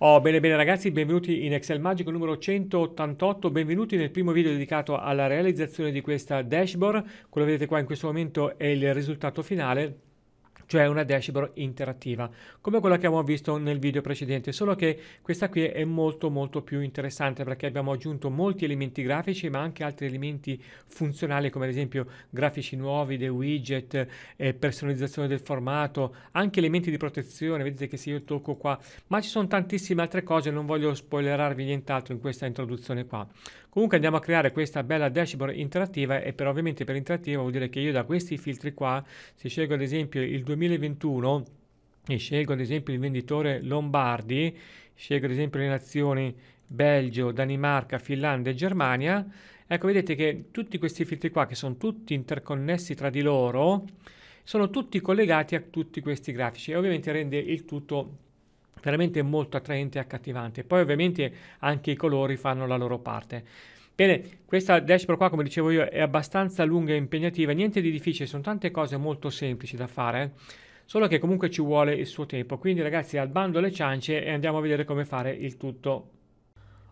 Oh, bene bene ragazzi, benvenuti in Excel Magico numero 188, benvenuti nel primo video dedicato alla realizzazione di questa dashboard, quello che vedete qua in questo momento è il risultato finale cioè una dashboard interattiva, come quella che abbiamo visto nel video precedente, solo che questa qui è molto molto più interessante perché abbiamo aggiunto molti elementi grafici ma anche altri elementi funzionali come ad esempio grafici nuovi, dei widget, eh, personalizzazione del formato, anche elementi di protezione, vedete che se io tocco qua, ma ci sono tantissime altre cose, non voglio spoilerarvi nient'altro in questa introduzione qua. Comunque andiamo a creare questa bella dashboard interattiva e per ovviamente per interattiva vuol dire che io da questi filtri qua, se scelgo ad esempio il 2021 e scelgo ad esempio il venditore Lombardi, scelgo ad esempio le nazioni Belgio, Danimarca, Finlandia e Germania, ecco vedete che tutti questi filtri qua che sono tutti interconnessi tra di loro sono tutti collegati a tutti questi grafici e ovviamente rende il tutto veramente molto attraente e accattivante. Poi ovviamente anche i colori fanno la loro parte. Bene, questa dashboard qua, come dicevo io, è abbastanza lunga e impegnativa, niente di difficile, sono tante cose molto semplici da fare, solo che comunque ci vuole il suo tempo. Quindi ragazzi, al bando le ciance e andiamo a vedere come fare il tutto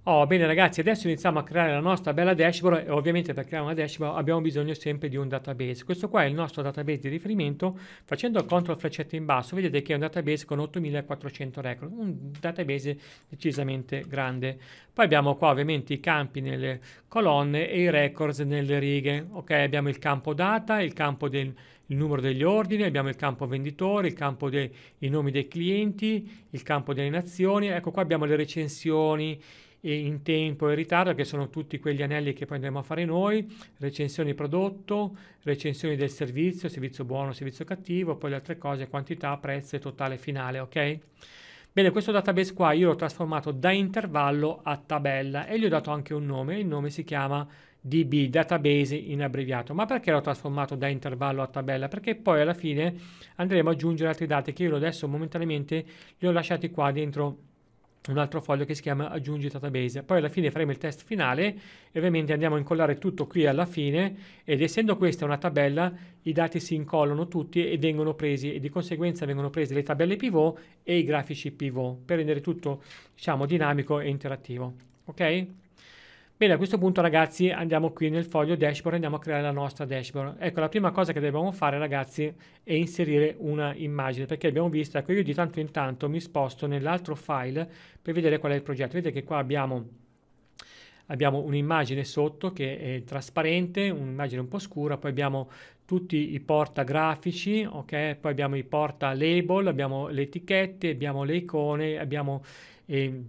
Oh, bene ragazzi, adesso iniziamo a creare la nostra bella dashboard e ovviamente per creare una dashboard abbiamo bisogno sempre di un database. Questo qua è il nostro database di riferimento. Facendo il control freccetto in basso vedete che è un database con 8400 record, un database decisamente grande. Poi abbiamo qua ovviamente i campi nelle colonne e i records nelle righe. Ok, abbiamo il campo data, il campo del il numero degli ordini, abbiamo il campo venditore, il campo dei nomi dei clienti, il campo delle nazioni, ecco qua abbiamo le recensioni, in tempo e in ritardo, che sono tutti quegli anelli che poi andremo a fare noi, recensioni prodotto, recensioni del servizio, servizio buono, servizio cattivo, poi le altre cose, quantità, prezzo e totale finale, ok? Bene, questo database qua io l'ho trasformato da intervallo a tabella e gli ho dato anche un nome, il nome si chiama DB, database in abbreviato. Ma perché l'ho trasformato da intervallo a tabella? Perché poi alla fine andremo ad aggiungere altri dati che io adesso momentaneamente li ho lasciati qua dentro un altro foglio che si chiama aggiungi database. Poi alla fine faremo il test finale e ovviamente andiamo a incollare tutto qui alla fine ed essendo questa una tabella i dati si incollano tutti e vengono presi e di conseguenza vengono prese le tabelle pivot e i grafici pivot per rendere tutto diciamo dinamico e interattivo. Ok? Bene, a questo punto ragazzi andiamo qui nel foglio dashboard e andiamo a creare la nostra dashboard. Ecco, la prima cosa che dobbiamo fare ragazzi è inserire una immagine, perché abbiamo visto, ecco io di tanto in tanto mi sposto nell'altro file per vedere qual è il progetto. Vedete che qua abbiamo, abbiamo un'immagine sotto che è trasparente, un'immagine un po' scura, poi abbiamo tutti i porta grafici, ok? Poi abbiamo i porta label, abbiamo le etichette, abbiamo le icone, abbiamo... Eh,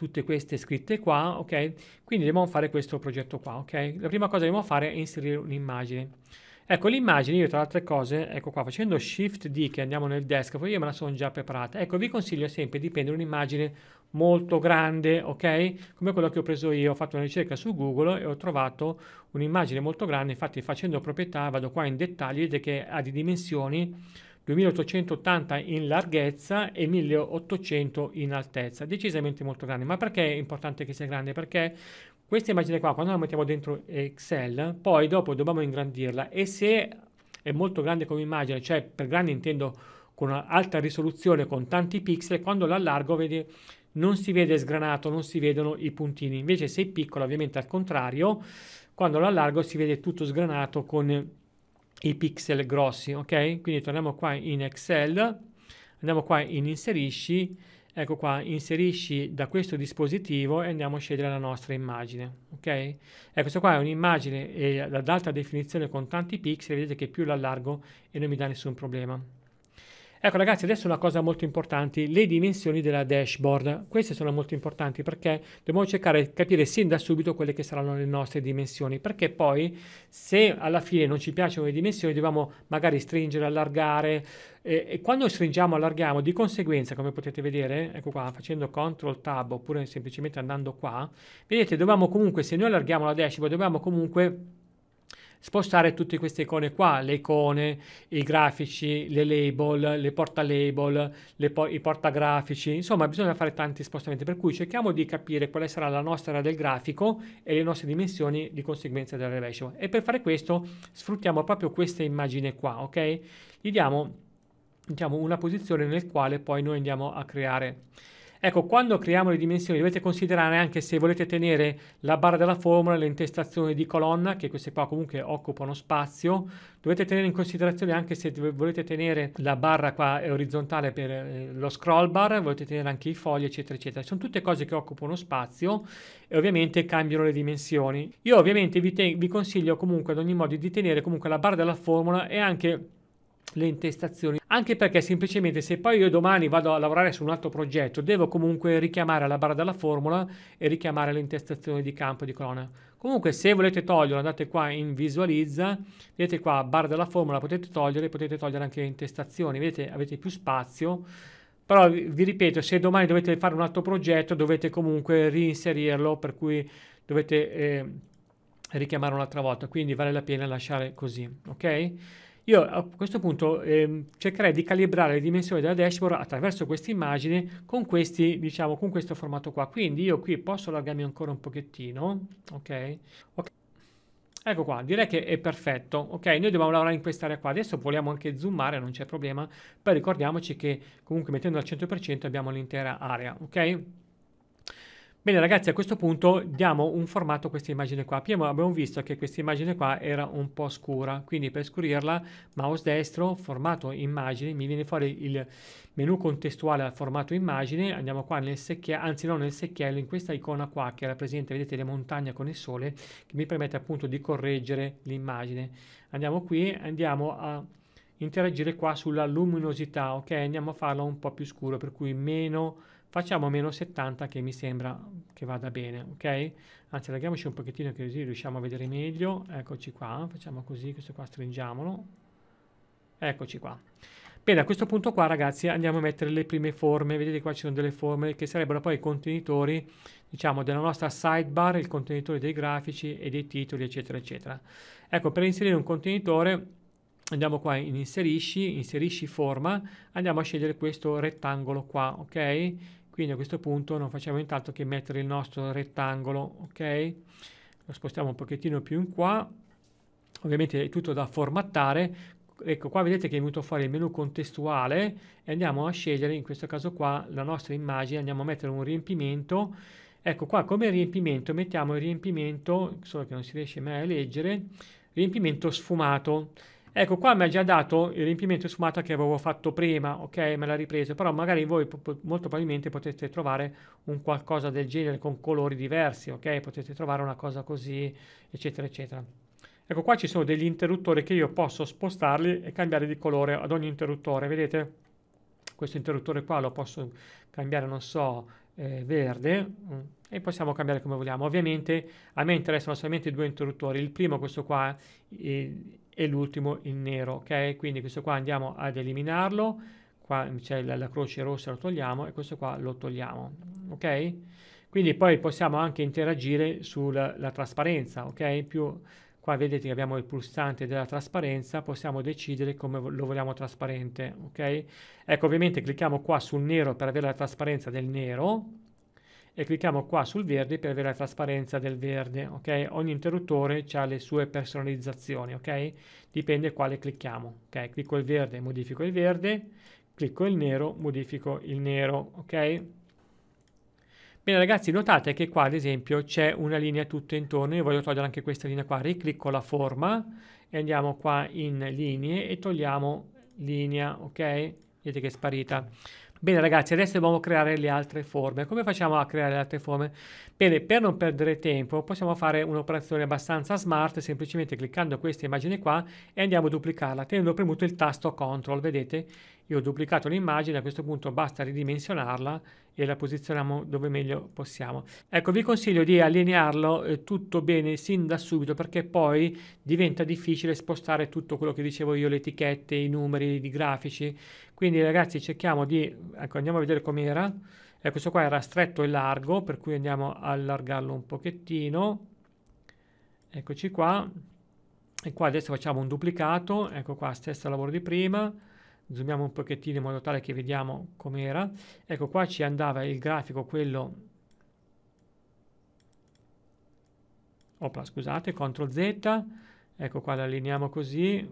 tutte queste scritte qua, ok? Quindi dobbiamo fare questo progetto qua, ok? La prima cosa che dobbiamo fare è inserire un'immagine. Ecco, l'immagine io tra le altre cose, ecco qua, facendo Shift D che andiamo nel desktop, io me la sono già preparata. Ecco, vi consiglio sempre di prendere un'immagine molto grande, ok? Come quello che ho preso io, ho fatto una ricerca su Google e ho trovato un'immagine molto grande, infatti facendo proprietà vado qua in dettagli, vedete che ha di dimensioni 2880 in larghezza e 1800 in altezza, decisamente molto grande. Ma perché è importante che sia grande? Perché questa immagine qua, quando la mettiamo dentro Excel, poi dopo dobbiamo ingrandirla e se è molto grande come immagine, cioè per grande intendo con alta risoluzione, con tanti pixel, quando l'allargo vedi non si vede sgranato, non si vedono i puntini. Invece se è piccola, ovviamente al contrario, quando l'allargo si vede tutto sgranato con i pixel grossi, ok? Quindi torniamo qua in Excel, andiamo qua in inserisci, ecco qua, inserisci da questo dispositivo e andiamo a scegliere la nostra immagine, ok? Ecco, questa qua è un'immagine eh, ad alta definizione con tanti pixel, vedete che più l'allargo e non mi dà nessun problema. Ecco ragazzi, adesso una cosa molto importante, le dimensioni della dashboard. Queste sono molto importanti perché dobbiamo cercare di capire sin da subito quelle che saranno le nostre dimensioni, perché poi se alla fine non ci piacciono le dimensioni dobbiamo magari stringere, allargare e, e quando stringiamo, allarghiamo, di conseguenza, come potete vedere, ecco qua, facendo CTRL TAB oppure semplicemente andando qua, vedete, dobbiamo comunque, se noi allarghiamo la dashboard, dobbiamo comunque spostare tutte queste icone qua, le icone, i grafici, le label, le porta label, le po- i portagrafici, insomma bisogna fare tanti spostamenti, per cui cerchiamo di capire quale sarà la nostra area del grafico e le nostre dimensioni di conseguenza del relation. E per fare questo sfruttiamo proprio questa immagine qua, ok? Gli diamo diciamo, una posizione nel quale poi noi andiamo a creare Ecco, quando creiamo le dimensioni dovete considerare anche se volete tenere la barra della formula, le intestazioni di colonna, che queste qua comunque occupano spazio, dovete tenere in considerazione anche se volete tenere la barra qua eh, orizzontale per eh, lo scroll bar, volete tenere anche i fogli, eccetera, eccetera. Sono tutte cose che occupano spazio e ovviamente cambiano le dimensioni. Io ovviamente vi, vi consiglio comunque ad ogni modo di tenere comunque la barra della formula e anche le intestazioni anche perché semplicemente se poi io domani vado a lavorare su un altro progetto devo comunque richiamare la barra della formula e richiamare le intestazioni di campo di colonna comunque se volete toglierlo andate qua in visualizza vedete qua barra della formula potete togliere potete togliere anche le intestazioni vedete avete più spazio però vi ripeto se domani dovete fare un altro progetto dovete comunque reinserirlo per cui dovete eh, richiamare un'altra volta quindi vale la pena lasciare così ok io a questo punto eh, cercherei di calibrare le dimensioni della dashboard attraverso questa immagine con, questi, diciamo, con questo formato qua. Quindi io qui posso allargarmi ancora un pochettino, ok? okay. Ecco qua, direi che è perfetto, ok? Noi dobbiamo lavorare in quest'area qua, adesso vogliamo anche zoomare, non c'è problema, poi ricordiamoci che comunque mettendo al 100% abbiamo l'intera area, ok? Bene ragazzi, a questo punto diamo un formato a questa immagine qua. Prima abbiamo visto che questa immagine qua era un po' scura, quindi per scurirla, mouse destro, formato immagine, mi viene fuori il menu contestuale al formato immagine, andiamo qua nel secchiello, anzi no, nel secchiello, in questa icona qua che rappresenta, vedete, le montagne con il sole, che mi permette appunto di correggere l'immagine. Andiamo qui, andiamo a interagire qua sulla luminosità, ok? Andiamo a farla un po' più scuro, per cui meno facciamo meno 70 che mi sembra che vada bene, ok? Anzi, allarghiamoci un pochettino così riusciamo a vedere meglio, eccoci qua, facciamo così, questo qua stringiamolo, eccoci qua. Bene, a questo punto qua ragazzi andiamo a mettere le prime forme, vedete qua ci sono delle forme che sarebbero poi i contenitori, diciamo, della nostra sidebar, il contenitore dei grafici e dei titoli, eccetera, eccetera. Ecco, per inserire un contenitore andiamo qua in inserisci, inserisci forma, andiamo a scegliere questo rettangolo qua, ok? quindi a questo punto non facciamo nient'altro che mettere il nostro rettangolo ok lo spostiamo un pochettino più in qua ovviamente è tutto da formattare ecco qua vedete che è venuto fuori il menu contestuale e andiamo a scegliere in questo caso qua la nostra immagine andiamo a mettere un riempimento ecco qua come riempimento mettiamo il riempimento solo che non si riesce mai a leggere riempimento sfumato Ecco, qua mi ha già dato il riempimento sfumato che avevo fatto prima, ok? Me l'ha ripreso, però magari voi molto probabilmente potete trovare un qualcosa del genere con colori diversi, ok? Potete trovare una cosa così, eccetera, eccetera. Ecco, qua ci sono degli interruttori che io posso spostarli e cambiare di colore ad ogni interruttore, vedete? Questo interruttore qua lo posso cambiare, non so, eh, verde, mm, e possiamo cambiare come vogliamo. Ovviamente a me interessano solamente due interruttori. Il primo, questo qua, eh, e l'ultimo il nero ok quindi questo qua andiamo ad eliminarlo qua c'è la, la croce rossa lo togliamo e questo qua lo togliamo ok quindi poi possiamo anche interagire sulla trasparenza ok più qua vedete che abbiamo il pulsante della trasparenza possiamo decidere come lo vogliamo trasparente ok ecco ovviamente clicchiamo qua sul nero per avere la trasparenza del nero e clicchiamo qua sul verde per avere la trasparenza del verde, ok? Ogni interruttore ha le sue personalizzazioni, ok? Dipende quale clicchiamo, ok? Clicco il verde, modifico il verde, clicco il nero, modifico il nero, ok? Bene ragazzi, notate che qua ad esempio c'è una linea tutto intorno, io voglio togliere anche questa linea qua, riclicco la forma e andiamo qua in linee e togliamo linea, ok? Vedete che è sparita. Bene ragazzi, adesso dobbiamo creare le altre forme. Come facciamo a creare le altre forme? Bene, per non perdere tempo possiamo fare un'operazione abbastanza smart semplicemente cliccando questa immagine qua e andiamo a duplicarla tenendo premuto il tasto CTRL, vedete? Io ho duplicato l'immagine, a questo punto basta ridimensionarla e la posizioniamo dove meglio possiamo. Ecco, vi consiglio di allinearlo eh, tutto bene sin da subito perché poi diventa difficile spostare tutto quello che dicevo io, le etichette, i numeri, i grafici. Quindi ragazzi cerchiamo di, ecco andiamo a vedere com'era eh, questo qua era stretto e largo per cui andiamo a allargarlo un pochettino eccoci qua e qua adesso facciamo un duplicato ecco qua stesso lavoro di prima zoomiamo un pochettino in modo tale che vediamo com'era ecco qua ci andava il grafico quello opla scusate CTRL Z ecco qua lo allineiamo così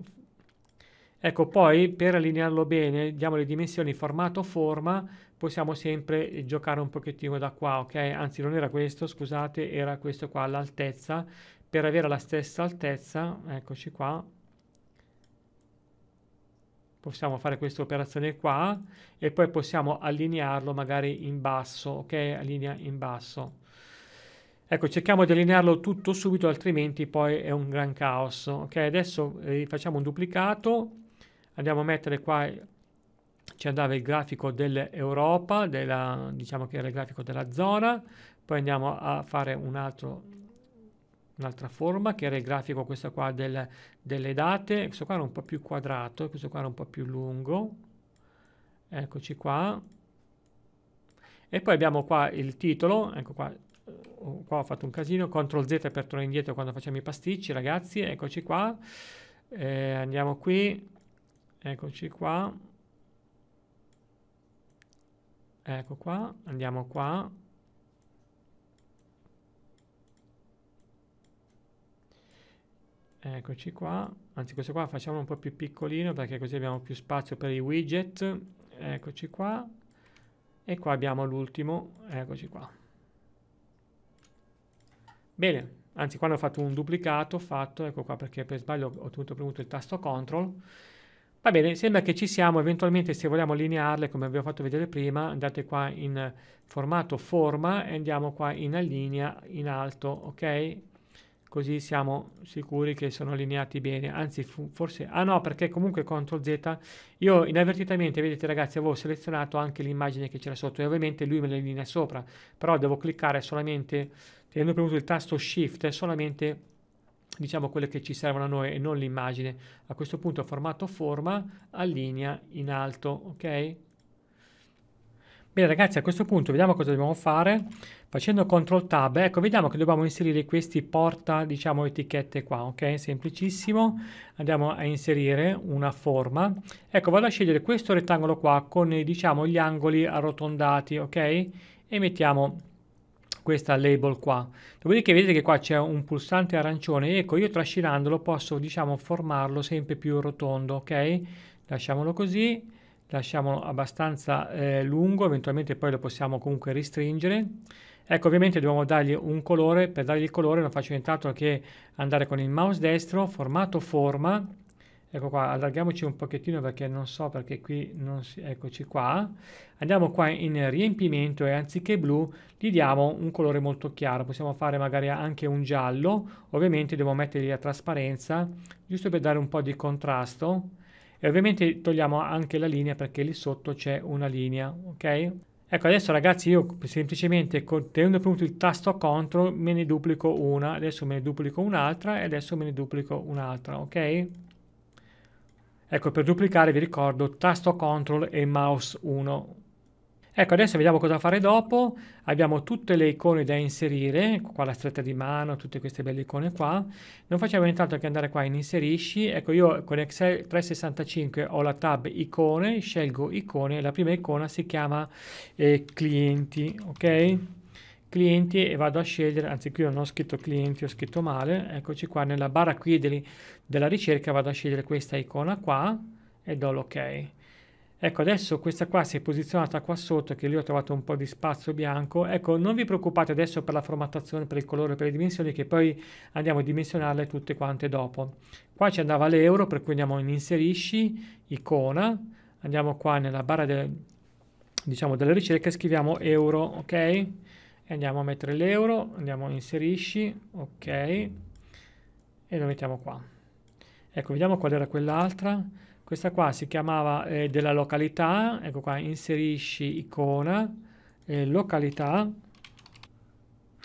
Ecco, poi per allinearlo bene, diamo le dimensioni formato forma, possiamo sempre giocare un pochettino da qua, ok? Anzi, non era questo, scusate, era questo qua, l'altezza. Per avere la stessa altezza, eccoci qua, possiamo fare questa operazione qua e poi possiamo allinearlo magari in basso, ok? Allinea in basso. Ecco, cerchiamo di allinearlo tutto subito, altrimenti poi è un gran caos, ok? Adesso eh, facciamo un duplicato andiamo a mettere qua ci andava il grafico dell'Europa, della, diciamo che era il grafico della zona, poi andiamo a fare un altro, un'altra forma che era il grafico questo qua del, delle date, questo qua era un po' più quadrato, questo qua era un po' più lungo, eccoci qua, e poi abbiamo qua il titolo, ecco qua, qua ho fatto un casino, CTRL Z per tornare indietro quando facciamo i pasticci ragazzi, eccoci qua, eh, andiamo qui, eccoci qua ecco qua andiamo qua eccoci qua anzi questo qua facciamo un po' più piccolino perché così abbiamo più spazio per i widget eccoci qua e qua abbiamo l'ultimo eccoci qua bene anzi quando ho fatto un duplicato fatto ecco qua perché per sbaglio ho tenuto premuto il tasto control Va bene, sembra che ci siamo, eventualmente se vogliamo allinearle come abbiamo fatto vedere prima, andate qua in formato forma e andiamo qua in allinea in alto, ok? Così siamo sicuri che sono allineati bene, anzi forse, ah no perché comunque CTRL Z, io inavvertitamente, vedete ragazzi, avevo selezionato anche l'immagine che c'era sotto e ovviamente lui me la linea sopra, però devo cliccare solamente, tenendo premuto il tasto Shift, solamente diciamo quelle che ci servono a noi e non l'immagine. A questo punto formato forma, allinea in alto, ok? Bene ragazzi, a questo punto vediamo cosa dobbiamo fare. Facendo CTRL TAB, ecco, vediamo che dobbiamo inserire questi porta, diciamo, etichette qua, ok? Semplicissimo. Andiamo a inserire una forma. Ecco, vado a scegliere questo rettangolo qua con, diciamo, gli angoli arrotondati, ok? E mettiamo questa label qua. Dopodiché vedete che qua c'è un pulsante arancione, ecco io trascinandolo posso diciamo formarlo sempre più rotondo, ok? Lasciamolo così, lasciamolo abbastanza eh, lungo, eventualmente poi lo possiamo comunque ristringere. Ecco, ovviamente dobbiamo dargli un colore, per dargli il colore non faccio nient'altro che andare con il mouse destro, formato forma, ecco qua allarghiamoci un pochettino perché non so perché qui non si eccoci qua andiamo qua in riempimento e anziché blu gli diamo un colore molto chiaro possiamo fare magari anche un giallo ovviamente devo mettergli la trasparenza giusto per dare un po' di contrasto e ovviamente togliamo anche la linea perché lì sotto c'è una linea ok Ecco, adesso ragazzi io semplicemente tenendo premuto il tasto CTRL me ne duplico una, adesso me ne duplico un'altra e adesso me ne duplico un'altra, ok? Ecco, per duplicare vi ricordo tasto CTRL e mouse 1. Ecco, adesso vediamo cosa fare dopo. Abbiamo tutte le icone da inserire, qua la stretta di mano, tutte queste belle icone qua. Non facciamo nient'altro che andare qua in inserisci. Ecco, io con Excel 365 ho la tab icone, scelgo icone, la prima icona si chiama eh, clienti, ok? clienti e vado a scegliere, anzi qui non ho scritto clienti, ho scritto male, eccoci qua nella barra qui delle, della ricerca vado a scegliere questa icona qua e do l'ok. Ecco adesso questa qua si è posizionata qua sotto che lì ho trovato un po' di spazio bianco, ecco non vi preoccupate adesso per la formattazione, per il colore, per le dimensioni che poi andiamo a dimensionarle tutte quante dopo. Qua ci andava l'euro per cui andiamo in inserisci, icona, andiamo qua nella barra del, diciamo, della ricerca e scriviamo euro, ok? e andiamo a mettere l'euro, andiamo a inserisci, ok, e lo mettiamo qua. Ecco, vediamo qual era quell'altra. Questa qua si chiamava eh, della località, ecco qua, inserisci icona, eh, località,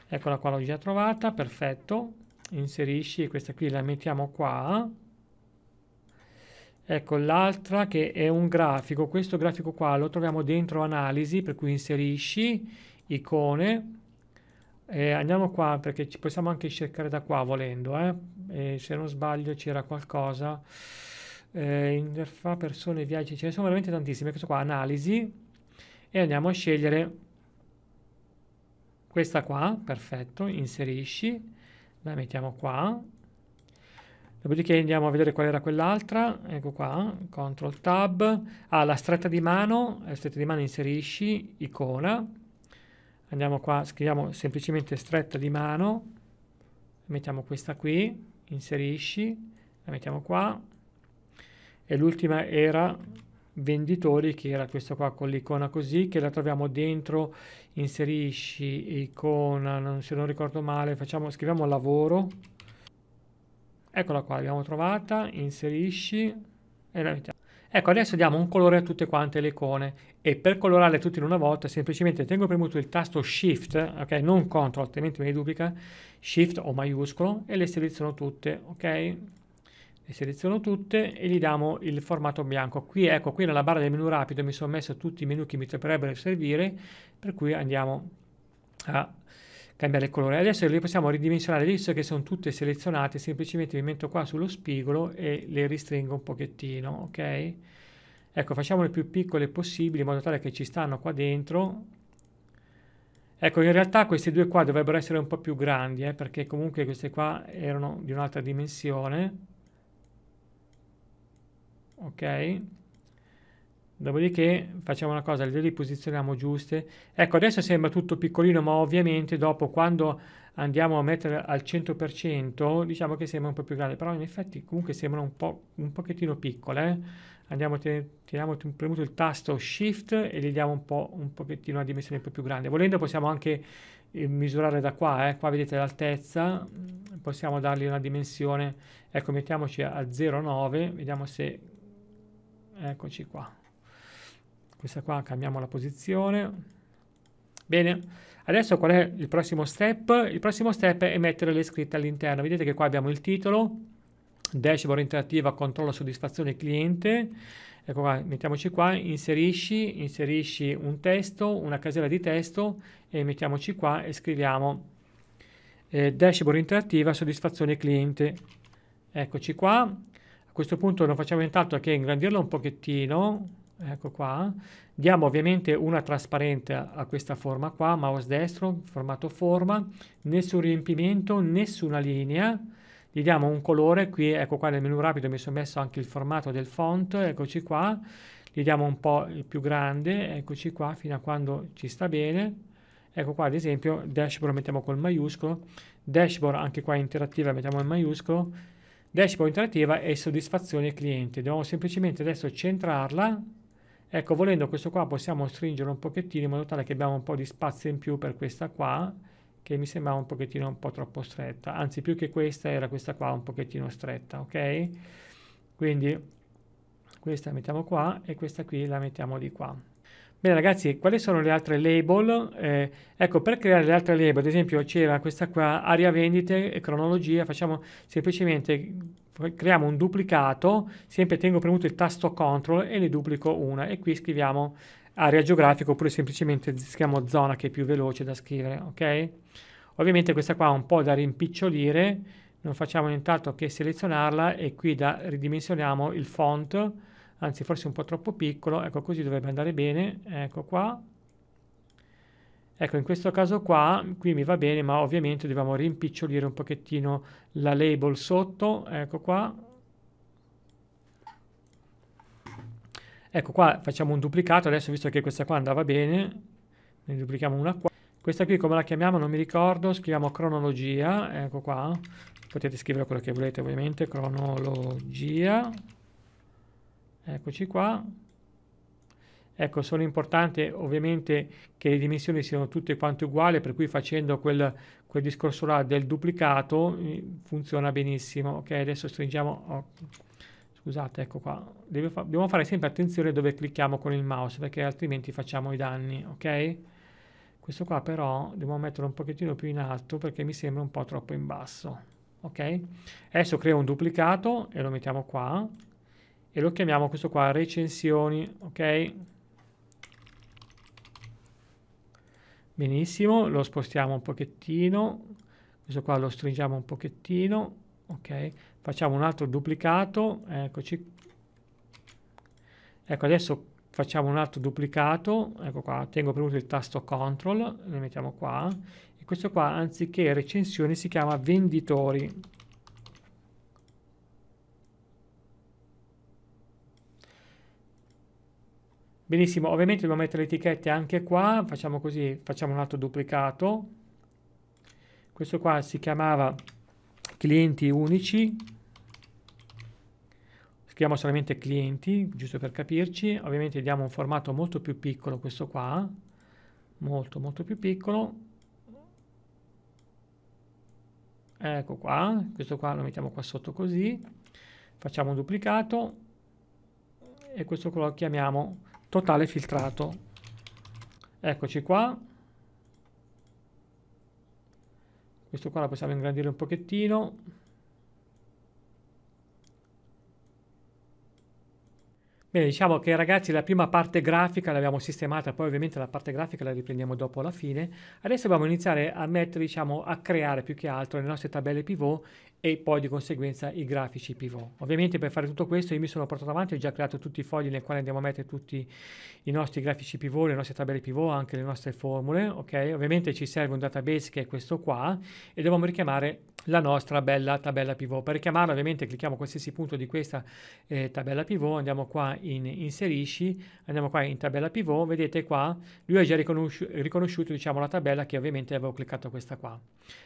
eccola qua, l'ho già trovata, perfetto, inserisci, questa qui la mettiamo qua, Ecco l'altra che è un grafico, questo grafico qua lo troviamo dentro analisi, per cui inserisci icone eh, andiamo qua perché ci possiamo anche cercare da qua volendo eh? se non sbaglio c'era qualcosa eh, interfa persone viaggi ce ne sono veramente tantissime questo qua analisi e andiamo a scegliere questa qua perfetto inserisci la mettiamo qua dopodiché andiamo a vedere qual era quell'altra ecco qua control tab ah la stretta di mano stretta di mano inserisci icona andiamo qua, scriviamo semplicemente stretta di mano, mettiamo questa qui, inserisci, la mettiamo qua, e l'ultima era venditori che era questa qua con l'icona così che la troviamo dentro inserisci icona non, se non ricordo male facciamo scriviamo lavoro eccola qua l'abbiamo trovata inserisci e la mettiamo Ecco, adesso diamo un colore a tutte quante le icone e per colorarle tutte in una volta semplicemente tengo premuto il tasto Shift, ok? Non CTRL, altrimenti mi li duplica, Shift o maiuscolo e le seleziono tutte, ok? Le seleziono tutte e gli diamo il formato bianco. Qui, ecco, qui nella barra del menu rapido mi sono messo tutti i menu che mi potrebbero servire, per cui andiamo a cambiare il colore. Adesso le possiamo ridimensionare, visto che sono tutte selezionate, semplicemente mi metto qua sullo spigolo e le ristringo un pochettino, ok? Ecco, facciamole più piccole possibili, in modo tale che ci stanno qua dentro. Ecco, in realtà queste due qua dovrebbero essere un po' più grandi, eh, perché comunque queste qua erano di un'altra dimensione. Ok? Dopodiché facciamo una cosa, le riposizioniamo giuste. Ecco, adesso sembra tutto piccolino, ma ovviamente dopo quando andiamo a mettere al 100%, diciamo che sembra un po' più grande, però in effetti comunque sembra un, po', un pochettino piccole. Eh? Andiamo, tiriamo premuto il tasto Shift e gli diamo un, po', un pochettino una dimensione un po' più grande. Volendo possiamo anche eh, misurare da qua, eh? qua vedete l'altezza, possiamo dargli una dimensione, ecco mettiamoci a 0,9, vediamo se, eccoci qua questa qua cambiamo la posizione bene adesso qual è il prossimo step il prossimo step è mettere le scritte all'interno vedete che qua abbiamo il titolo dashboard interattiva controllo soddisfazione cliente ecco qua mettiamoci qua inserisci inserisci un testo una casella di testo e mettiamoci qua e scriviamo eh, dashboard interattiva soddisfazione cliente eccoci qua a questo punto non facciamo nient'altro che ingrandirlo un pochettino ecco qua, diamo ovviamente una trasparente a questa forma qua, mouse destro, formato forma, nessun riempimento, nessuna linea, gli diamo un colore, qui ecco qua nel menu rapido mi sono messo anche il formato del font, eccoci qua, gli diamo un po' il più grande, eccoci qua, fino a quando ci sta bene, ecco qua ad esempio dashboard lo mettiamo col maiuscolo, dashboard anche qua interattiva mettiamo il maiuscolo, dashboard interattiva e soddisfazione cliente, dobbiamo semplicemente adesso centrarla, Ecco, volendo questo qua possiamo stringere un pochettino in modo tale che abbiamo un po' di spazio in più per questa qua, che mi sembrava un pochettino un po' troppo stretta. Anzi, più che questa era questa qua un pochettino stretta, ok? Quindi questa la mettiamo qua e questa qui la mettiamo di qua. Bene ragazzi, quali sono le altre label? Eh, ecco, per creare le altre label, ad esempio c'era questa qua, aria vendite e cronologia, facciamo semplicemente creiamo un duplicato, sempre tengo premuto il tasto CTRL e ne duplico una e qui scriviamo area geografica oppure semplicemente scriviamo zona che è più veloce da scrivere, ok? Ovviamente questa qua è un po' da rimpicciolire, non facciamo nient'altro che selezionarla e qui da ridimensioniamo il font, anzi forse un po' troppo piccolo, ecco così dovrebbe andare bene, ecco qua, Ecco, in questo caso qua, qui mi va bene, ma ovviamente dobbiamo rimpicciolire un pochettino la label sotto, ecco qua. Ecco qua facciamo un duplicato, adesso visto che questa qua andava bene, ne duplichiamo una qua. Questa qui come la chiamiamo non mi ricordo, scriviamo cronologia, ecco qua, potete scrivere quello che volete ovviamente, cronologia, eccoci qua. Ecco, sono importanti ovviamente che le dimensioni siano tutte quante uguali, per cui facendo quel, quel discorso là del duplicato eh, funziona benissimo. Ok, adesso stringiamo... Oh, scusate, ecco qua. Deve fa dobbiamo fare sempre attenzione dove clicchiamo con il mouse, perché altrimenti facciamo i danni, ok? Questo qua però dobbiamo metterlo un pochettino più in alto perché mi sembra un po' troppo in basso, ok? Adesso creo un duplicato e lo mettiamo qua e lo chiamiamo questo qua recensioni, ok? Benissimo, lo spostiamo un pochettino, questo qua lo stringiamo un pochettino, ok? Facciamo un altro duplicato, eccoci. Ecco, adesso facciamo un altro duplicato, ecco qua, tengo premuto il tasto control lo mettiamo qua, e questo qua anziché recensione si chiama venditori, Benissimo, ovviamente dobbiamo mettere le etichette anche qua, facciamo così, facciamo un altro duplicato. Questo qua si chiamava clienti unici, scriviamo solamente clienti, giusto per capirci, ovviamente diamo un formato molto più piccolo, questo qua, molto molto più piccolo. Ecco qua, questo qua lo mettiamo qua sotto così, facciamo un duplicato e questo qua lo chiamiamo totale filtrato. Eccoci qua. Questo qua lo possiamo ingrandire un pochettino. Bene, diciamo che ragazzi la prima parte grafica l'abbiamo sistemata, poi ovviamente la parte grafica la riprendiamo dopo alla fine. Adesso dobbiamo iniziare a mettere, diciamo, a creare più che altro le nostre tabelle pivot e poi di conseguenza i grafici pivot. Ovviamente per fare tutto questo io mi sono portato avanti, ho già creato tutti i fogli nel quale andiamo a mettere tutti i nostri grafici pivot, le nostre tabelle pivot, anche le nostre formule, ok? Ovviamente ci serve un database che è questo qua e dobbiamo richiamare la nostra bella tabella pivot. Per richiamarla ovviamente clicchiamo qualsiasi punto di questa eh, tabella pivot, andiamo qua in inserisci, andiamo qua in tabella pivot, vedete qua, lui ha già riconosci- riconosciuto diciamo, la tabella che ovviamente avevo cliccato questa qua.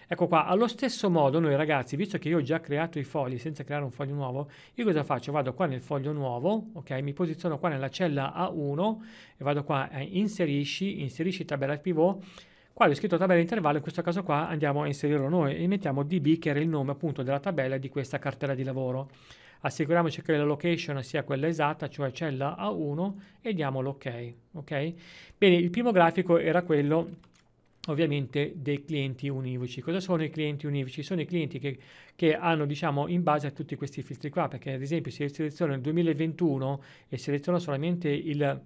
Ecco qua, allo stesso modo noi ragazzi, visto che io ho già creato i fogli senza creare un foglio nuovo, io cosa faccio? Vado qua nel foglio nuovo, ok, mi posiziono qua nella cella A1 e vado qua a eh, inserisci, inserisci tabella pivot, Qua ho scritto tabella intervallo, in questo caso qua andiamo a inserirlo noi e mettiamo db che era il nome appunto della tabella di questa cartella di lavoro assicuriamoci che la location sia quella esatta, cioè cella A1 e diamo l'ok. Okay? Bene, il primo grafico era quello ovviamente dei clienti univici. Cosa sono i clienti univici? Sono i clienti che, che, hanno, diciamo, in base a tutti questi filtri qua, perché ad esempio se seleziono il 2021 e seleziono solamente il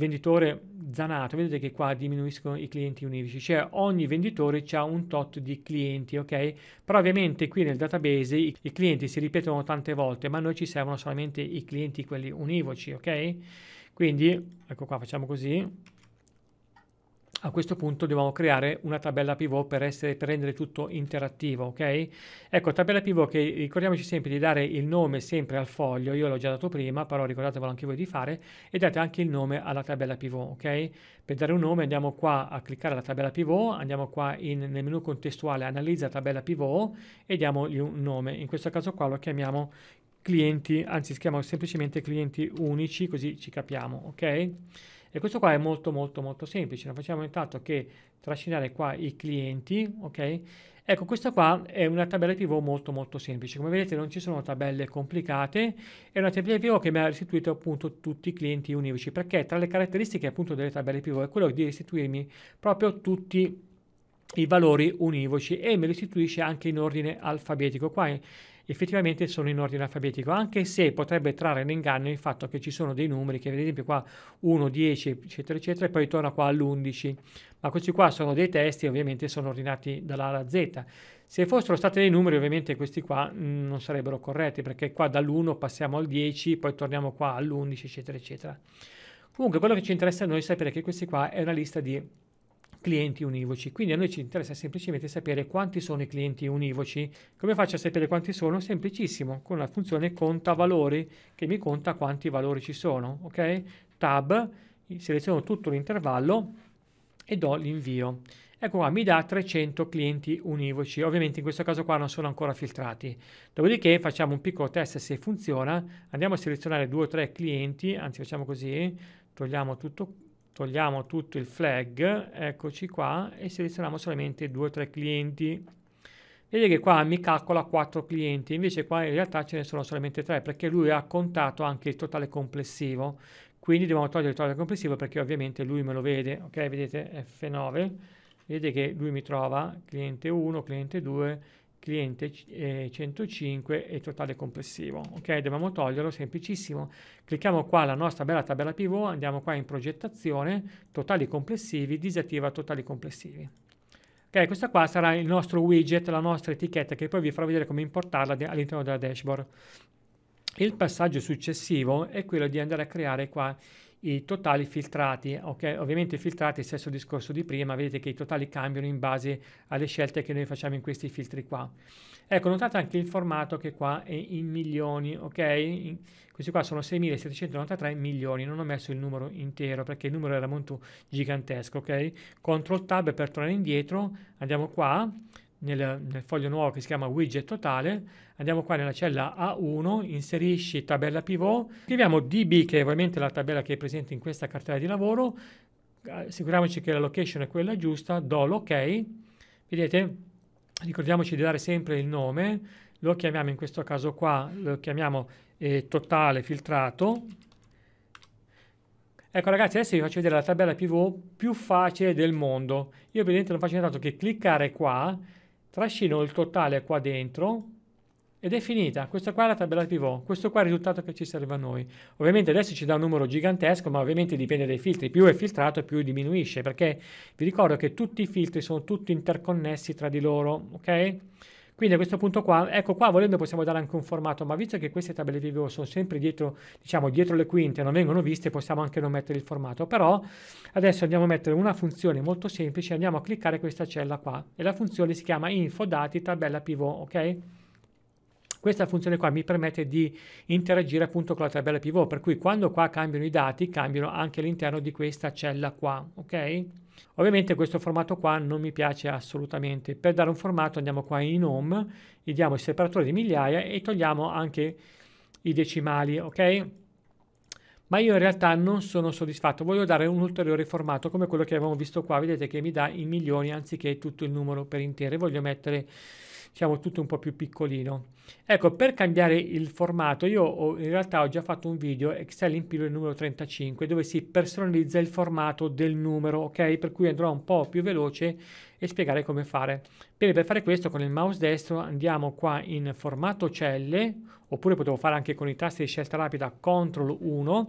venditore zanato, vedete che qua diminuiscono i clienti unici, cioè ogni venditore ha un tot di clienti, ok? Però ovviamente qui nel database i, i clienti si ripetono tante volte, ma a noi ci servono solamente i clienti quelli univoci, ok? Quindi, ecco qua, facciamo così, a questo punto dobbiamo creare una tabella pivot per, essere, per, rendere tutto interattivo, ok? Ecco, tabella pivot che ricordiamoci sempre di dare il nome sempre al foglio, io l'ho già dato prima, però ricordatevelo anche voi di fare, e date anche il nome alla tabella pivot, ok? Per dare un nome andiamo qua a cliccare la tabella pivot, andiamo qua in, nel menu contestuale, analizza tabella pivot e diamogli un nome, in questo caso qua lo chiamiamo clienti, anzi si chiama semplicemente clienti unici, così ci capiamo, ok? E questo qua è molto molto molto semplice, non facciamo intanto che trascinare qua i clienti, ok? Ecco, questa qua è una tabella pivot molto molto semplice, come vedete non ci sono tabelle complicate, è una tabella pivot che mi ha restituito appunto tutti i clienti univoci, perché tra le caratteristiche appunto delle tabelle pivot è quello di restituirmi proprio tutti i valori univoci e me li restituisce anche in ordine alfabetico. Qua effettivamente sono in ordine alfabetico, anche se potrebbe trarre in inganno il fatto che ci sono dei numeri che ad esempio qua 1, 10, eccetera, eccetera, e poi torna qua all'11, ma questi qua sono dei testi, ovviamente sono ordinati dalla A alla Z. Se fossero stati dei numeri, ovviamente questi qua mm, non sarebbero corretti, perché qua dall'1 passiamo al 10, poi torniamo qua all'11, eccetera, eccetera. Comunque quello che ci interessa a noi è sapere che questi qua è una lista di clienti univoci. Quindi a noi ci interessa semplicemente sapere quanti sono i clienti univoci. Come faccio a sapere quanti sono? Semplicissimo, con la funzione conta valori che mi conta quanti valori ci sono, ok? Tab, seleziono tutto l'intervallo e do l'invio. Ecco qua, mi dà 300 clienti univoci. Ovviamente in questo caso qua non sono ancora filtrati. Dopodiché facciamo un piccolo test se funziona. Andiamo a selezionare due o tre clienti, anzi facciamo così, togliamo tutto togliamo tutto il flag, eccoci qua, e selezioniamo solamente due o tre clienti. Vedete che qua mi calcola quattro clienti, invece qua in realtà ce ne sono solamente tre, perché lui ha contato anche il totale complessivo, quindi dobbiamo togliere il totale complessivo perché ovviamente lui me lo vede, ok? Vedete F9, vedete che lui mi trova cliente 1, cliente 2, cliente eh, 105 e totale complessivo. Ok, dobbiamo toglierlo, semplicissimo. Clicchiamo qua la nostra bella tabella pivot, andiamo qua in progettazione, totali complessivi, disattiva totali complessivi. Ok, questa qua sarà il nostro widget, la nostra etichetta che poi vi farò vedere come importarla all'interno della dashboard. Il passaggio successivo è quello di andare a creare qua i totali filtrati, ok? Ovviamente filtrati, stesso discorso di prima, vedete che i totali cambiano in base alle scelte che noi facciamo in questi filtri qua. Ecco, notate anche il formato che qua è in milioni, ok? In, questi qua sono 6.793 milioni, non ho messo il numero intero perché il numero era molto gigantesco, ok? Ctrl Tab per tornare indietro, andiamo qua, nel, nel, foglio nuovo che si chiama widget totale, andiamo qua nella cella A1, inserisci tabella pivot, scriviamo DB che è ovviamente la tabella che è presente in questa cartella di lavoro, assicuriamoci che la location è quella giusta, do l'ok, vedete, ricordiamoci di dare sempre il nome, lo chiamiamo in questo caso qua, lo chiamiamo eh, totale filtrato, Ecco ragazzi, adesso vi faccio vedere la tabella pivot più facile del mondo. Io ovviamente non faccio nient'altro che cliccare qua trascino il totale qua dentro ed è finita. Questa qua è la tabella pivot, questo qua è il risultato che ci serve a noi. Ovviamente adesso ci dà un numero gigantesco, ma ovviamente dipende dai filtri. Più è filtrato, più diminuisce, perché vi ricordo che tutti i filtri sono tutti interconnessi tra di loro, ok? Quindi a questo punto qua, ecco qua volendo possiamo dare anche un formato, ma visto che queste tabelle di sono sempre dietro, diciamo, dietro le quinte, non vengono viste, possiamo anche non mettere il formato. Però adesso andiamo a mettere una funzione molto semplice, andiamo a cliccare questa cella qua e la funzione si chiama infodati tabella pivot, ok? Questa funzione qua mi permette di interagire appunto con la tabella pivot, per cui quando qua cambiano i dati, cambiano anche all'interno di questa cella qua, ok? Ovviamente questo formato qua non mi piace assolutamente. Per dare un formato andiamo qua in home, gli diamo il separatore di migliaia e togliamo anche i decimali, ok? Ma io in realtà non sono soddisfatto, voglio dare un ulteriore formato come quello che avevamo visto qua, vedete che mi dà in milioni anziché tutto il numero per intero, voglio mettere siamo tutto un po' più piccolino. Ecco, per cambiare il formato, io ho, in realtà ho già fatto un video, Excel in pillole numero 35, dove si personalizza il formato del numero, ok? Per cui andrò un po' più veloce e spiegare come fare. Bene, per fare questo con il mouse destro andiamo qua in formato celle, oppure potevo fare anche con i tasti di scelta rapida CTRL 1,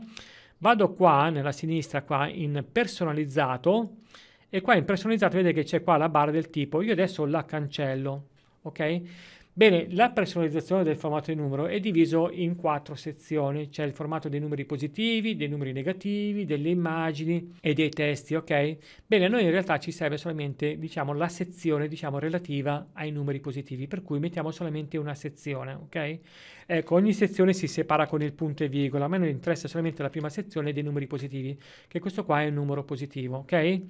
vado qua nella sinistra qua in personalizzato e qua in personalizzato vedete che c'è qua la barra del tipo io adesso la cancello ok? Bene, la personalizzazione del formato di numero è diviso in quattro sezioni, c'è il formato dei numeri positivi, dei numeri negativi, delle immagini e dei testi, ok? Bene, a noi in realtà ci serve solamente, diciamo, la sezione, diciamo, relativa ai numeri positivi, per cui mettiamo solamente una sezione, ok? Ecco, ogni sezione si separa con il punto e virgola, a me non interessa solamente la prima sezione dei numeri positivi, che questo qua è un numero positivo, ok?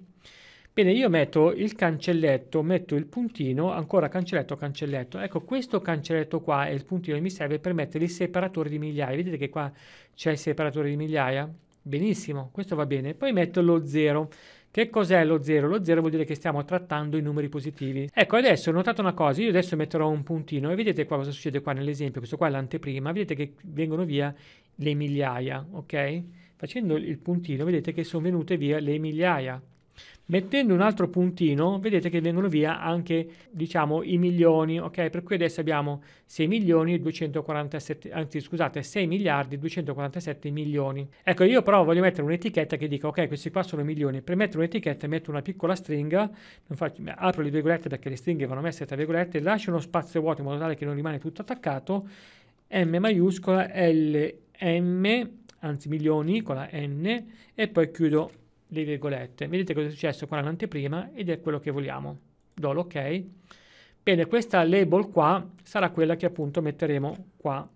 Bene, io metto il cancelletto, metto il puntino, ancora cancelletto, cancelletto. Ecco, questo cancelletto qua è il puntino che mi serve per mettere il separatore di migliaia. Vedete che qua c'è il separatore di migliaia? Benissimo, questo va bene. Poi metto lo 0. Che cos'è lo 0? Lo 0 vuol dire che stiamo trattando i numeri positivi. Ecco, adesso ho notato una cosa, io adesso metterò un puntino e vedete qua cosa succede qua nell'esempio, questo qua è l'anteprima, vedete che vengono via le migliaia, ok? Facendo il puntino vedete che sono venute via le migliaia. Mettendo un altro puntino, vedete che vengono via anche, diciamo, i milioni, ok? Per cui adesso abbiamo 6 milioni 247, anzi scusate, 6 miliardi 247 milioni. Ecco, io però voglio mettere un'etichetta che dica, ok, questi qua sono milioni. Per mettere un'etichetta metto una piccola stringa, faccio, apro le virgolette perché le stringhe vanno messe tra virgolette, lascio uno spazio vuoto in modo tale che non rimane tutto attaccato, M maiuscola, L, M, anzi milioni con la N, e poi chiudo le virgolette. Vedete cosa è successo con l'anteprima ed è quello che vogliamo. Do l'ok. Bene, questa label qua sarà quella che appunto metteremo qua.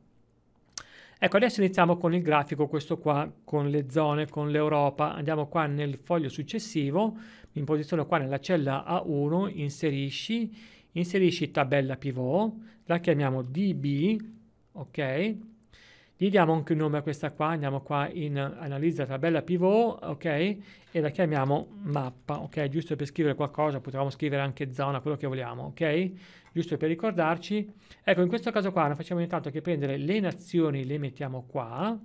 Ecco, adesso iniziamo con il grafico, questo qua, con le zone, con l'Europa. Andiamo qua nel foglio successivo, mi posiziono qua nella cella A1, inserisci, inserisci tabella pivot, la chiamiamo DB, ok? Gli diamo anche un nome a questa qua, andiamo qua in analizza tabella pivot, ok? E la chiamiamo mappa, ok? Giusto per scrivere qualcosa, potremmo scrivere anche zona, quello che vogliamo, ok? Giusto per ricordarci. Ecco, in questo caso qua non facciamo nient'altro che prendere le nazioni, le mettiamo qua,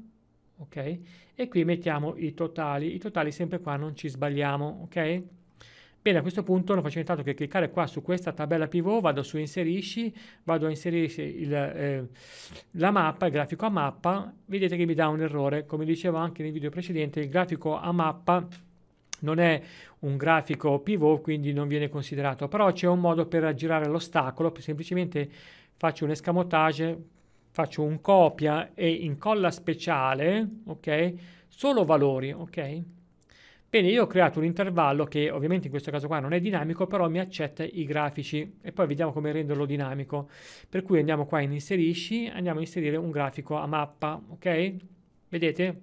ok? E qui mettiamo i totali, i totali sempre qua, non ci sbagliamo, ok? Bene, a questo punto non faccio nient'altro che cliccare qua su questa tabella pivot, vado su inserisci, vado a inserire il, eh, la mappa, il grafico a mappa, vedete che mi dà un errore, come dicevo anche nel video precedente, il grafico a mappa non è un grafico pivot, quindi non viene considerato, però c'è un modo per aggirare l'ostacolo, semplicemente faccio un escamotage, faccio un copia e incolla speciale, ok? Solo valori, ok? Bene, io ho creato un intervallo che ovviamente in questo caso qua non è dinamico, però mi accetta i grafici e poi vediamo come renderlo dinamico. Per cui andiamo qua in inserisci, andiamo a inserire un grafico a mappa, ok? Vedete?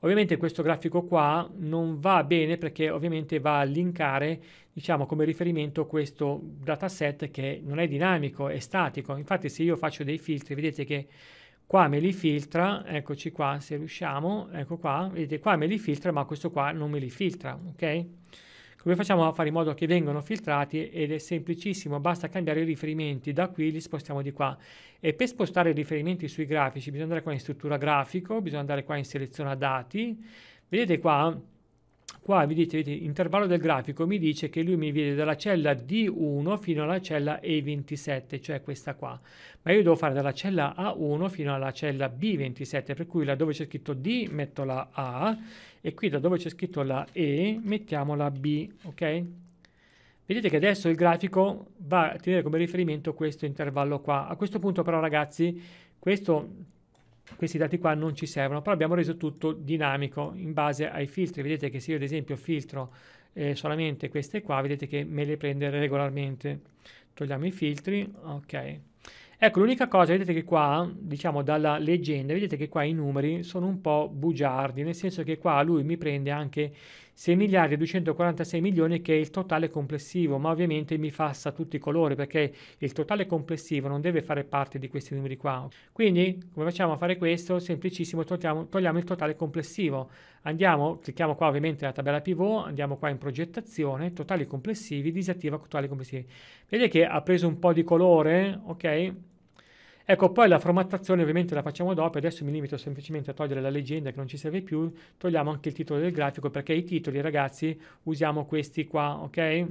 Ovviamente questo grafico qua non va bene perché ovviamente va a linkare, diciamo, come riferimento questo dataset che non è dinamico, è statico. Infatti se io faccio dei filtri, vedete che qua me li filtra, eccoci qua se riusciamo, ecco qua, vedete qua me li filtra ma questo qua non me li filtra, ok? Come facciamo a fare in modo che vengano filtrati? Ed è semplicissimo, basta cambiare i riferimenti, da qui li spostiamo di qua. E per spostare i riferimenti sui grafici bisogna andare qua in struttura grafico, bisogna andare qua in seleziona dati, vedete qua Qua vedete, vedete l'intervallo del grafico mi dice che lui mi vede dalla cella D1 fino alla cella E27, cioè questa qua. Ma io devo fare dalla cella A1 fino alla cella B27, per cui laddove c'è scritto D metto la A e qui da dove c'è scritto la E mettiamo la B, ok? Vedete che adesso il grafico va a tenere come riferimento questo intervallo qua. A questo punto però ragazzi, questo questi dati qua non ci servono, però abbiamo reso tutto dinamico in base ai filtri. Vedete che se io ad esempio filtro eh, solamente queste qua, vedete che me le prende regolarmente. Togliamo i filtri, ok. Ecco, l'unica cosa, vedete che qua, diciamo dalla leggenda, vedete che qua i numeri sono un po' bugiardi, nel senso che qua lui mi prende anche 6 miliardi e 246 milioni che è il totale complessivo, ma ovviamente mi passa tutti i colori perché il totale complessivo non deve fare parte di questi numeri qua. Quindi come facciamo a fare questo? Semplicissimo, togliamo, togliamo il totale complessivo. Andiamo, clicchiamo qua ovviamente la tabella pivot, andiamo qua in progettazione, totali complessivi, disattiva totali complessivi. Vedete che ha preso un po' di colore, ok? Ecco, poi la formattazione ovviamente la facciamo dopo, adesso mi limito semplicemente a togliere la leggenda che non ci serve più, togliamo anche il titolo del grafico perché i titoli ragazzi usiamo questi qua, ok?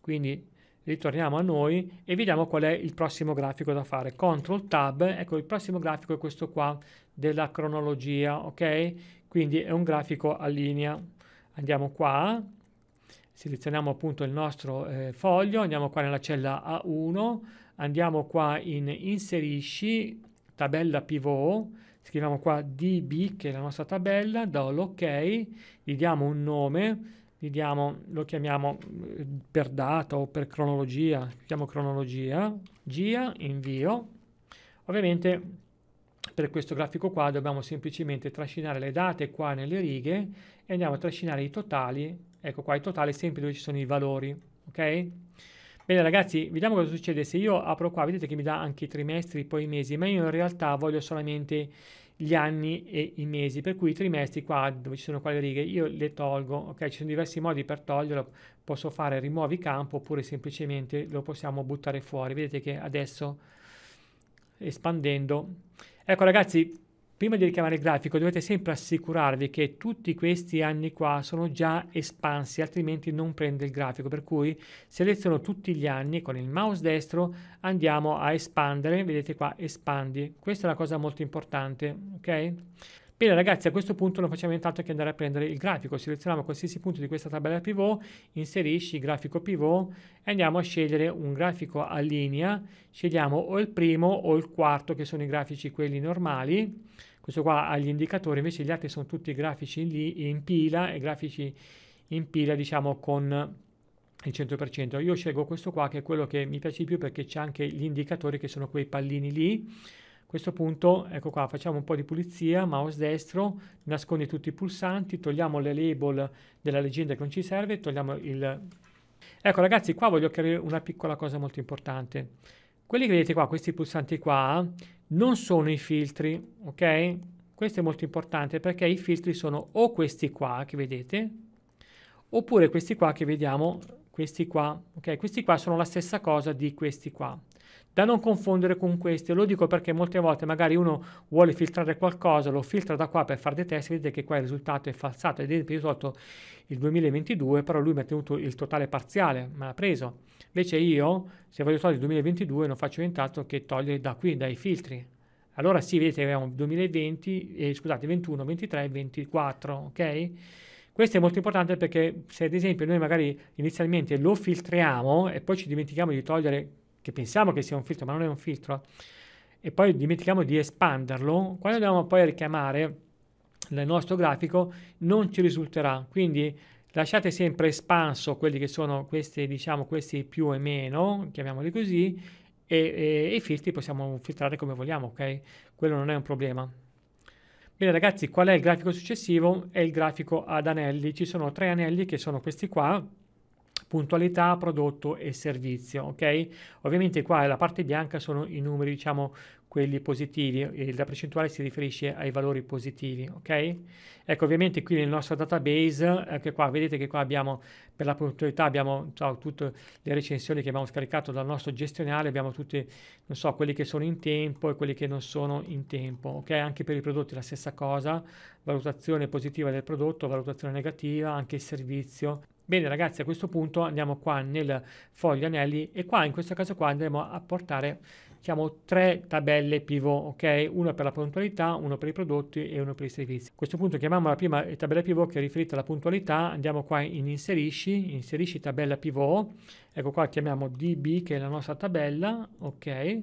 Quindi ritorniamo a noi e vediamo qual è il prossimo grafico da fare. Ctrl Tab, ecco il prossimo grafico è questo qua della cronologia, ok? Quindi è un grafico a linea. Andiamo qua, selezioniamo appunto il nostro eh, foglio, andiamo qua nella cella A1, andiamo qua in inserisci, tabella pivot, scriviamo qua db che è la nostra tabella, do l'ok, gli diamo un nome, diamo, lo chiamiamo eh, per data o per cronologia, chiamo cronologia, gia, invio. Ovviamente per questo grafico qua dobbiamo semplicemente trascinare le date qua nelle righe e andiamo a trascinare i totali, ecco qua i totali sempre dove ci sono i valori, ok? Bene ragazzi, vediamo cosa succede se io apro qua, vedete che mi dà anche i trimestri, poi i mesi, ma io in realtà voglio solamente gli anni e i mesi, per cui i trimestri qua dove ci sono qua le righe io le tolgo, ok? Ci sono diversi modi per toglierlo, posso fare rimuovi campo oppure semplicemente lo possiamo buttare fuori, vedete che adesso espandendo, ecco ragazzi Prima di richiamare il grafico dovete sempre assicurarvi che tutti questi anni qua sono già espansi, altrimenti non prende il grafico, per cui seleziono tutti gli anni con il mouse destro, andiamo a espandere, vedete qua espandi, questa è una cosa molto importante, ok? Bene ragazzi, a questo punto non facciamo nient'altro che andare a prendere il grafico, selezioniamo qualsiasi punto di questa tabella pivot, inserisci grafico pivot e andiamo a scegliere un grafico a linea, scegliamo o il primo o il quarto che sono i grafici quelli normali, questo qua ha gli indicatori, invece gli altri sono tutti grafici lì in pila e grafici in pila diciamo con il 100%. Io scelgo questo qua che è quello che mi piace di più perché c'è anche gli indicatori che sono quei pallini lì. A questo punto, ecco qua, facciamo un po' di pulizia, mouse destro, nascondi tutti i pulsanti, togliamo le label della leggenda che non ci serve, togliamo il... Ecco ragazzi, qua voglio chiarire una piccola cosa molto importante. Quelli che vedete qua, questi pulsanti qua, non sono i filtri, ok? Questo è molto importante perché i filtri sono o questi qua che vedete, oppure questi qua che vediamo, questi qua, ok? Questi qua sono la stessa cosa di questi qua. Da non confondere con questi, lo dico perché molte volte magari uno vuole filtrare qualcosa, lo filtra da qua per fare dei test, vedete che qua il risultato è falsato, ad esempio io ho tolto il 2022, però lui mi ha tenuto il totale parziale, me l'ha preso Invece io, se voglio togliere il 2022, non faccio nient'altro che togliere da qui, dai filtri. Allora sì, vedete, abbiamo 2020, eh, scusate, 21, 23, 24, ok? Questo è molto importante perché se ad esempio noi magari inizialmente lo filtriamo e poi ci dimentichiamo di togliere, che pensiamo che sia un filtro, ma non è un filtro, e poi dimentichiamo di espanderlo, quando andiamo poi a richiamare il nostro grafico non ci risulterà. Quindi lasciate sempre espanso quelli che sono questi, diciamo, questi più e meno, chiamiamoli così, e, e, e, i filtri possiamo filtrare come vogliamo, ok? Quello non è un problema. Bene ragazzi, qual è il grafico successivo? È il grafico ad anelli. Ci sono tre anelli che sono questi qua, puntualità, prodotto e servizio, ok? Ovviamente qua la parte bianca sono i numeri, diciamo, quelli positivi, la percentuale si riferisce ai valori positivi, ok? Ecco, ovviamente qui nel nostro database, anche ecco qua, vedete che qua abbiamo, per la puntualità, abbiamo so, tutte le recensioni che abbiamo scaricato dal nostro gestionale, abbiamo tutti, non so, quelli che sono in tempo e quelli che non sono in tempo, ok? Anche per i prodotti la stessa cosa, valutazione positiva del prodotto, valutazione negativa, anche il servizio, Bene ragazzi, a questo punto andiamo qua nel foglio anelli e qua in questo caso qua andremo a portare diciamo, tre tabelle pivot, ok? Una per la puntualità, una per i prodotti e una per i servizi. A questo punto chiamiamo la prima tabella pivot che è riferita alla puntualità, andiamo qua in inserisci, inserisci tabella pivot, ecco qua chiamiamo DB che è la nostra tabella, ok?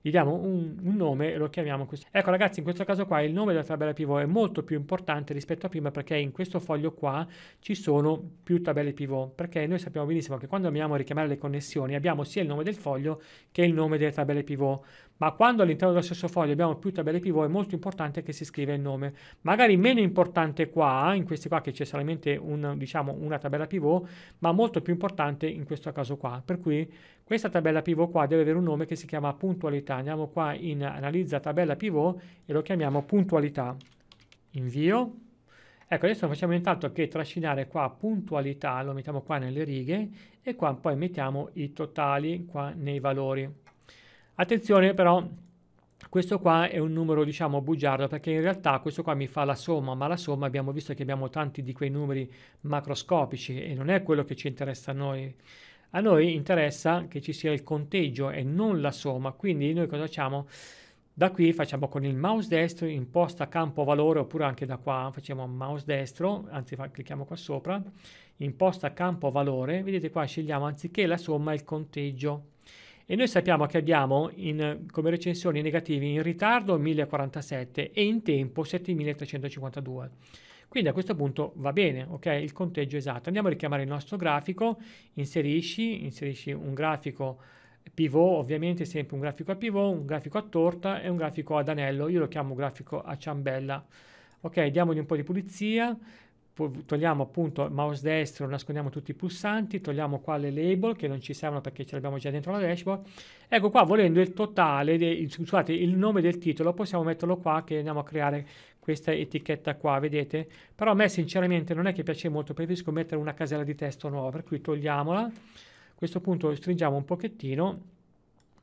gli diamo un, un nome e lo chiamiamo così. Ecco ragazzi, in questo caso qua il nome della tabella pivot è molto più importante rispetto a prima perché in questo foglio qua ci sono più tabelle pivot, perché noi sappiamo benissimo che quando andiamo a richiamare le connessioni abbiamo sia il nome del foglio che il nome delle tabelle pivot ma quando all'interno dello stesso foglio abbiamo più tabelle pivot è molto importante che si scriva il nome. Magari meno importante qua, in questi qua che c'è solamente un, diciamo, una tabella pivot, ma molto più importante in questo caso qua. Per cui questa tabella pivot qua deve avere un nome che si chiama puntualità. Andiamo qua in analizza tabella pivot e lo chiamiamo puntualità. Invio. Ecco, adesso non facciamo nient'altro che trascinare qua puntualità, lo mettiamo qua nelle righe e qua poi mettiamo i totali qua nei valori. Attenzione però, questo qua è un numero diciamo bugiardo perché in realtà questo qua mi fa la somma, ma la somma abbiamo visto che abbiamo tanti di quei numeri macroscopici e non è quello che ci interessa a noi. A noi interessa che ci sia il conteggio e non la somma, quindi noi cosa facciamo? Da qui facciamo con il mouse destro imposta campo valore oppure anche da qua facciamo mouse destro, anzi fa, clicchiamo qua sopra, imposta campo valore, vedete qua scegliamo anziché la somma il conteggio. E noi sappiamo che abbiamo in, come recensioni negativi in ritardo 1047 e in tempo 7352. Quindi a questo punto va bene, ok? Il conteggio esatto. Andiamo a richiamare il nostro grafico, inserisci, inserisci un grafico pivot, ovviamente sempre un grafico a pivot, un grafico a torta e un grafico ad anello. Io lo chiamo grafico a ciambella. Ok, diamogli un po' di pulizia, togliamo appunto mouse destro, nascondiamo tutti i pulsanti, togliamo qua le label che non ci servono perché ce le abbiamo già dentro la dashboard. Ecco qua, volendo il totale, de, scusate, il nome del titolo, possiamo metterlo qua che andiamo a creare questa etichetta qua, vedete? Però a me sinceramente non è che piace molto, preferisco mettere una casella di testo nuova, per cui togliamola. A questo punto stringiamo un pochettino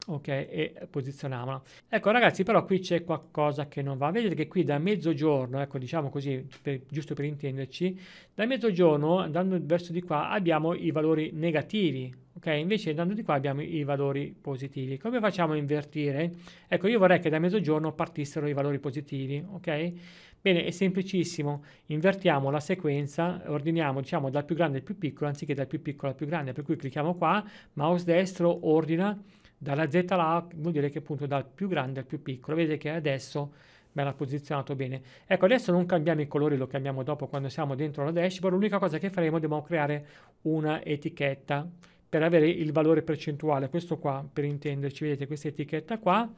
ok e posizionavano ecco ragazzi però qui c'è qualcosa che non va vedete che qui da mezzogiorno ecco diciamo così per, giusto per intenderci da mezzogiorno andando verso di qua abbiamo i valori negativi ok invece andando di qua abbiamo i valori positivi come facciamo a invertire ecco io vorrei che da mezzogiorno partissero i valori positivi ok Bene, è semplicissimo, invertiamo la sequenza, ordiniamo diciamo dal più grande al più piccolo anziché dal più piccolo al più grande, per cui clicchiamo qua, mouse destro, ordina, dalla Z alla A vuol dire che appunto dal più grande al più piccolo. Vedete che adesso me l'ha posizionato bene. Ecco, adesso non cambiamo i colori, lo cambiamo dopo quando siamo dentro la dashboard. L'unica cosa che faremo, dobbiamo creare una etichetta per avere il valore percentuale. Questo qua, per intenderci, vedete questa etichetta qua.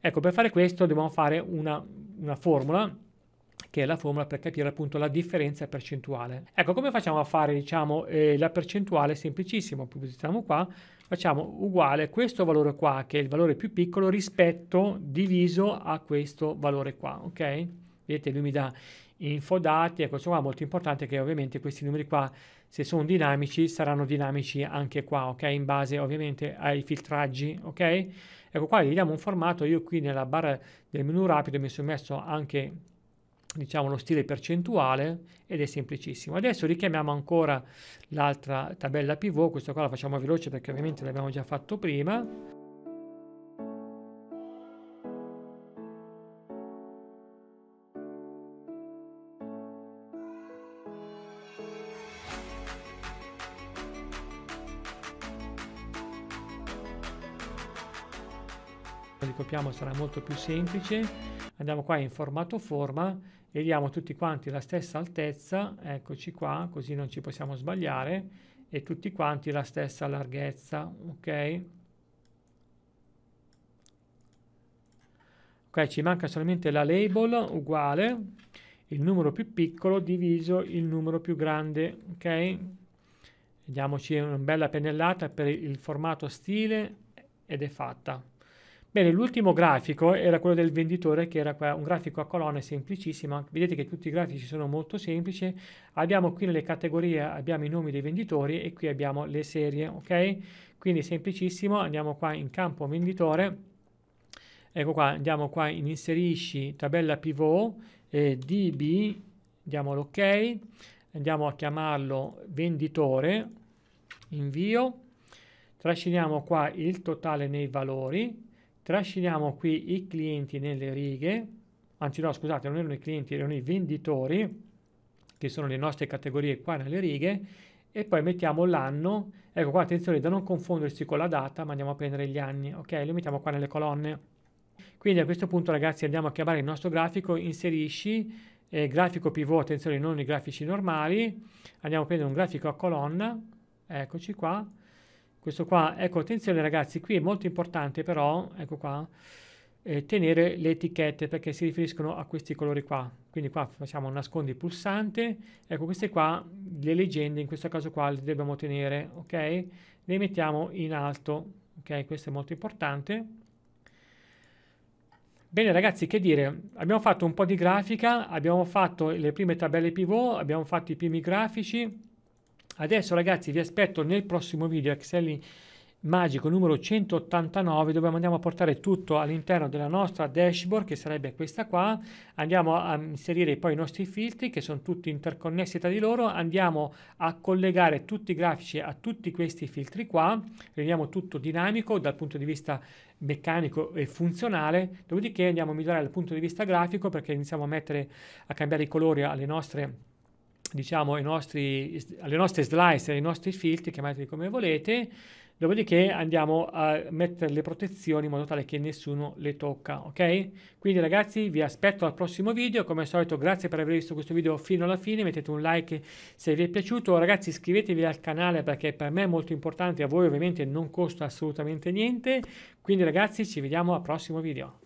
Ecco, per fare questo dobbiamo fare una, una formula che è la formula per capire appunto la differenza percentuale. Ecco, come facciamo a fare, diciamo, eh, la percentuale? Semplicissimo, posizioniamo qua facciamo uguale questo valore qua, che è il valore più piccolo, rispetto diviso a questo valore qua, ok? Vedete, lui mi dà infodati, ecco, questo qua è molto importante che ovviamente questi numeri qua, se sono dinamici, saranno dinamici anche qua, ok? In base ovviamente ai filtraggi, ok? Ecco qua, gli diamo un formato, io qui nella barra del menu rapido mi sono messo anche diciamo lo stile percentuale ed è semplicissimo. Adesso richiamiamo ancora l'altra tabella pivot, questa qua la facciamo veloce perché ovviamente l'abbiamo già fatto prima. Ricopiamo sarà molto più semplice andiamo qua in formato forma e diamo tutti quanti la stessa altezza, eccoci qua, così non ci possiamo sbagliare, e tutti quanti la stessa larghezza, ok? Ok, ci manca solamente la label uguale, il numero più piccolo diviso il numero più grande, ok? Diamoci una bella pennellata per il formato stile ed è fatta. Bene, l'ultimo grafico era quello del venditore, che era un grafico a colonne semplicissimo. Vedete che tutti i grafici sono molto semplici. Abbiamo qui nelle categorie, abbiamo i nomi dei venditori e qui abbiamo le serie, ok? Quindi semplicissimo, andiamo qua in campo venditore. Ecco qua, andiamo qua in inserisci tabella pivot, eh, DB, diamo l'ok, andiamo a chiamarlo venditore, invio, trasciniamo qua il totale nei valori, trasciniamo qui i clienti nelle righe, anzi no scusate non erano i clienti, erano i venditori, che sono le nostre categorie qua nelle righe, e poi mettiamo l'anno, ecco qua attenzione da non confondersi con la data, ma andiamo a prendere gli anni, ok? Lo mettiamo qua nelle colonne. Quindi a questo punto ragazzi andiamo a chiamare il nostro grafico, inserisci eh, grafico pivot, attenzione non i grafici normali, andiamo a prendere un grafico a colonna, eccoci qua, questo qua ecco attenzione ragazzi qui è molto importante però ecco qua eh, tenere le etichette perché si riferiscono a questi colori qua quindi qua facciamo nascondi il pulsante ecco queste qua le leggende in questo caso qua le dobbiamo tenere ok le mettiamo in alto ok questo è molto importante Bene ragazzi, che dire? Abbiamo fatto un po' di grafica, abbiamo fatto le prime tabelle pivot, abbiamo fatto i primi grafici, Adesso ragazzi vi aspetto nel prossimo video Excel magico numero 189 dove andiamo a portare tutto all'interno della nostra dashboard che sarebbe questa qua andiamo a inserire poi i nostri filtri che sono tutti interconnessi tra di loro andiamo a collegare tutti i grafici a tutti questi filtri qua rendiamo tutto dinamico dal punto di vista meccanico e funzionale dopodiché andiamo a migliorare dal punto di vista grafico perché iniziamo a mettere a cambiare i colori alle nostre diciamo, i nostri, alle nostre slice, i nostri filtri, chiamateli come volete, dopodiché andiamo a mettere le protezioni in modo tale che nessuno le tocca, ok? Quindi ragazzi vi aspetto al prossimo video, come al solito grazie per aver visto questo video fino alla fine, mettete un like se vi è piaciuto, ragazzi iscrivetevi al canale perché per me è molto importante, a voi ovviamente non costa assolutamente niente, quindi ragazzi ci vediamo al prossimo video.